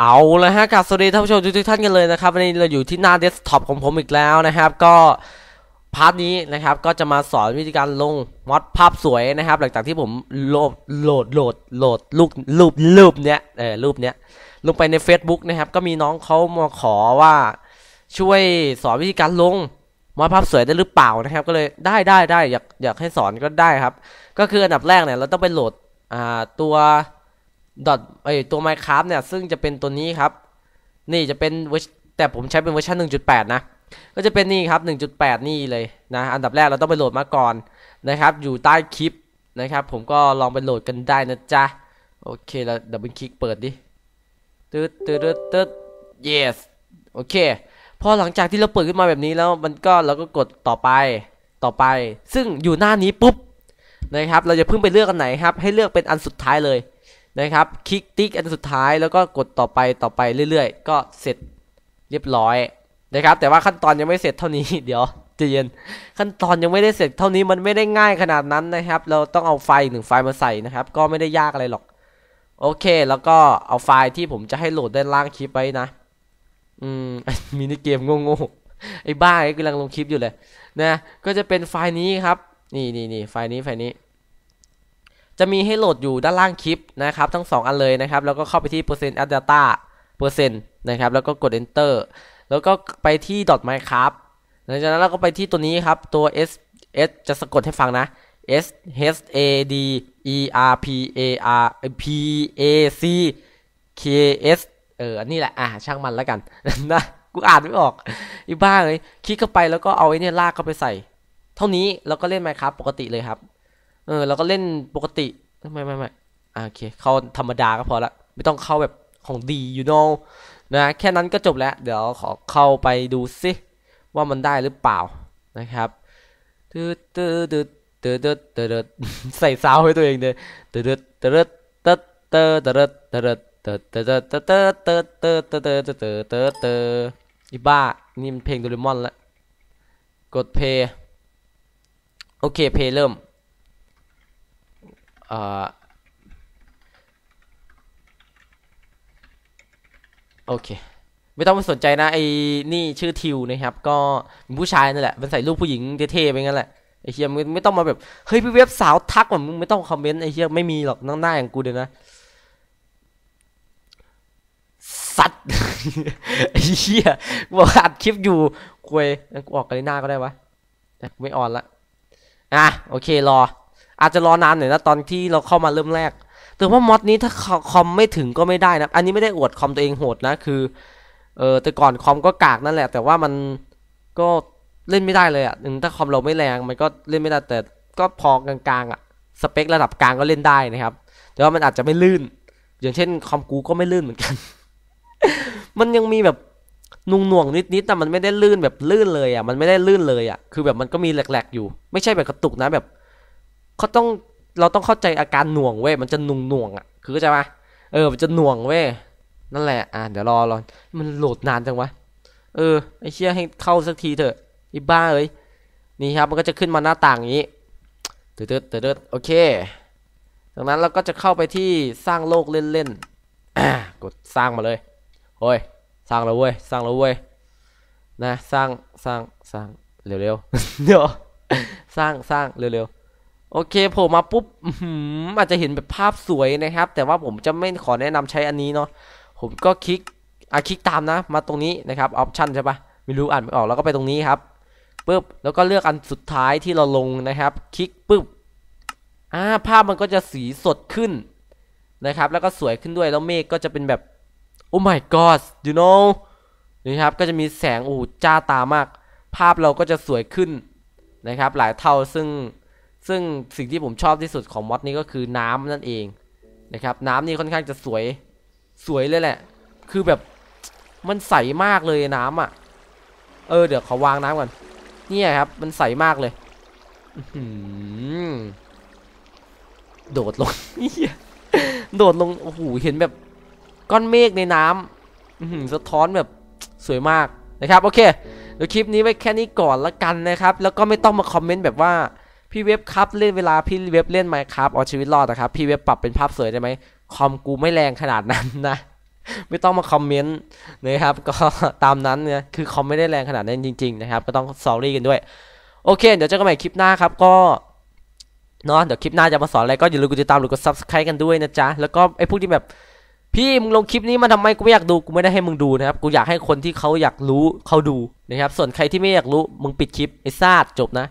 เอาละฮะกับสวัสดีท่านผู้ชมทุกท่านกันเลยนะครับวันนี้เราอยู่ที่หน้าเดสก์ท็อปของผมอีกแล้วนะครับ ก็พาร์ทนี้นะครับก็จะมาสอนวิธีการลงมอดภาพสวยนะครับ หลังจากที่ผมโหลด โหลดโหลดโหลดรูปรูปรูปเนี้ยเออรูปเนี้ยลงไปใน Facebook นะครับ ก็มีน้องเขามาขอว่า ช่วยสอนวิธีการลงมอดภาพสวยได้หรือเปล่านะครับ ก็เลยได้ได้ได้อยากอยากให้สอนก็ได้ครับ ก็คืออันดับแรกเนี่ยเราต้องไปโหลดอ่าตัวดอทไอตัว Minecraft เนี่ย ซึ่งจะเป็นตัวนี้ครับ นี่จะเป็นแต่ผมใช้เป็นเวอร์ชัน1.8นะก็จะเป็นนี่ครับ 1.8 นี่เลยนะ อันดับแรกเราต้องไปโหลดมาก่อนนะครับ อยู่ใต้คลิปนะครับ ผมก็ลองไปโหลดกันได้นะจ๊ะโอเค แล้วดับเบิลคลิกเปิดดิตึ๊ดตึ๊ดตึ๊ด yes โอเคพอหลังจากที่เราเปิดขึ้นมาแบบนี้แล้ว มันก็เราก็กดต่อไปต่อไป ซึ่งอยู่หน้านี้ปุ๊บนะครับ เราจะเพิ่งไปเลือกอันไหนครับให้เลือกเป็นอันสุดท้ายเลยนะครับ คลิกติ๊กอันสุดท้าย แล้วก็กดต่อไปต่อไปเรื่อยๆก็เสร็จเรียบร้อยนะครับ แต่ว่าขั้นตอนยังไม่เสร็จเท่านี้ เดี๋ยวจะเย็นขั้นตอนยังไม่ได้เสร็จเท่านี้มันไม่ได้ง่ายขนาดนั้นนะครับ เราต้องเอาไฟหนึ่งไฟมาใส่นะครับ ก็ไม่ได้ยากอะไรหรอก โอเค แล้วก็เอาไฟล์ที่ผมจะให้โหลดด้านล่างคลิปไว้นะอืมมินิเกมโง่ๆไอ้บ้าไอ้กำลังลงคลิปอยู่เลยนะก็จะเป็นไฟล์นี้ครับ นี่นี่นี่ไฟล์นี้ไฟล์นี้จะมีให้โหลดอยู่ด้านล่างคลิปนะครับ ทั้ง2อันเลยนะครับ แล้วก็เข้าไปที่ percent a d data percent นะครับ แล้วก็กด enter แล้วก็ไปที่ .minecraft หลังจากนั้นเราก็ไปที่ตัวนี้ครับตัว s s จะสะกดให้ฟังนะ s h a d e r p a r p a c k s เอออันนี้แหละอ่ะช่างมันแล้วกันนะกูอ่านไม่ออกอีบ้าเลยคลิกเข้าไปแล้วก็เอาไอ้นี่ลากเข้าไปใส่ เท่านี้ แล้วก็เล่นไหมครับปกติเลยครับเออเราก็เล่นปกติ ไม่ไม่ไม่โอเค เข้าธรรมดาก็พอละไม่ต้องเข้าแบบของดี you know นะแค่นั้นก็จบแล้ว เดี๋ยวขอเข้าไปดูซิว่ามันได้หรือเปล่านะครับตืดตืดตืดตืดตืดตใส่ซาวให้ตัวเองเลยตืดตืดตืดตืดตืดตืดตืดตืดตืดตืดตืดตืดตืดตืดตืดตืดอีบ้านี่มันเพลงโดเรมอนละกดเพย์โอเค เพย์เริ่มโอเค ไม่ต้องไปสนใจนะ ไอ้นี่ชื่อทิวนะครับ ก็ผู้ชายนั่นแหละมันใส่รูปผู้หญิงเท่ๆไปงั้นแหละไอ้เฮียไม่ต้องมาแบบ เฮ้ยพี่เว็บสาวทักแบบมึงไม่ต้องคอมเมนต์ไอ้เฮียไม่มีหรอกนั่งหน้าอย่างกูเดี๋ยวนะ สัตว์ไอ้เฮียบอกอัดคลิปอยู่ ควยกูออกกันหน้าก็ได้วะไม่ออนละอ่ะ โอเครออาจจะรอนานหน่อยนะตอนที่เราเข้ามาเริ่มแรก แต่ว่ามอดนี้ถ้าคอมไม่ถึงก็ไม่ได้นะ อันนี้ไม่ได้อวดคอมตัวเองโหดนะ คือเออแต่ก่อนคอมก็กากนั่นแหละ แต่ว่ามันก็เล่นไม่ได้เลยอะ่ะถ้าคอมเราไม่แรงมันก็เล่นไม่ได้ แต่ก็พอกลางๆอะ่ะ สเปคระดับกลางก็เล่นได้นะครับ แต่ว่ามันอาจจะไม่ลื่น อย่างเช่นคอมกูก็ไม่ลื่นเหมือนกัน มันยังมีแบบนุ่งหน่วงนิดๆแต่มันไม่ได้ลื่นแบบลื่นเลยอะ่ะมันไม่ได้ลื่นเลยอะ่ะคือแบบมันก็มีแหลกๆ อยู่ ไม่ใช่แบบกระตุกนะแบบเขาต้องเราต้องเข้าใจอาการหน่วงเว้ยมันจะหน่วงหน่วงอ่ะ คือเข้าใจปะเออ มันจะหน่วงเว้ยนั่นแหละ อ่ะเดี๋ยวรอรอมันโหลดนานจังวะ เออไอเชี่ยให้เข้าสักทีเถอะอีบ้าเอ้ย นี่ครับ มันก็จะขึ้นมาหน้าต่างนี้เติร์ดเติร์ดโอเค จากนั้นเราก็จะเข้าไปที่สร้างโลกเล่นๆกดสร้างมาเลยโอ้ยสร้างแล้วเว้ย สร้างแล้วเว้ยนะ สร้างสร้างสร้างเร็วเวเดี๋ยวสร้างสร้างเร็วเร็วโอเคโผล่มาปุ๊บอาจจะเห็นแบบภาพสวยนะครับ แต่ว่าผมจะไม่ขอแนะนำใช้อันนี้เนาะ ผมก็คลิก อ่ะคลิกตามนะมาตรงนี้นะครับออปชันใช่ปะไม่รู้อ่านไม่ออกแล้วก็ไปตรงนี้ครับปุ๊บแล้วก็เลือกอันสุดท้ายที่เราลงนะครับ คลิกปุ๊บ อ่าภาพมันก็จะสีสดขึ้นนะครับ แล้วก็สวยขึ้นด้วยแล้วเมฆก็จะเป็นแบบโอ้ my god you know นี่ครับก็จะมีแสงโอ้จ้าตามาก ภาพเราก็จะสวยขึ้นนะครับ หลายเท่าซึ่งซึ่งสิ่งที่ผมชอบที่สุดของมอสนี้ก็คือน้ำนั่นเอง นะครับ น้ำนี่ค่อนข้างจะสวย สวยเลยแหละ คือแบบ มันใสมากเลยน้ำอ่ะ เออ เดี๋ยวขอวางน้ำก่อนนี่ครับ มันใสมากเลยโดดลงโดดลงโอ้โหเห็นแบบก้อนเมฆในน้ำสะท้อนแบบสวยมากนะครับ โอเคเดี๋ยวคลิปนี้ไว้แค่นี้ก่อนละกันนะครับ แล้วก็ไม่ต้องมาคอมเมนต์แบบว่าพี่เว็บครับเล่นเวลาพี่เว็บเล่นไหมครับเอาชีวิตรอดนะครับ พี่เว็บปรับเป็นภาพสวยได้ไหมคอมกูไม่แรงขนาดนั้นนะ ไม่ต้องมาคอมเมนต์นะครับ ก็ตามนั้นเนี่ยคือคอมไม่ได้แรงขนาดนั้นจริง ๆนะครับ ก็ต้องสอรี่กันด้วย โอเค เดี๋ยวเจอกันใหม่คลิปหน้าครับก็เนาะเดี๋ยวคลิปหน้าจะมาสอนอะไร ก็อย่าลืมกดติดตามหรือกดซับสไครต์กันด้วยนะจ๊ะแล้วก็ไอ้พวกที่แบบพี่มึงลงคลิปนี้มาทำไมกูไม่อยากดูกูไม่ได้ให้มึงดูนะครับ กูอยากให้คนที่เขาอยากรู้เขาดูนะครับ ส่วนใครที่ไม่อยากรู้มึงปิดคลิปไอ้ซาดจบนะ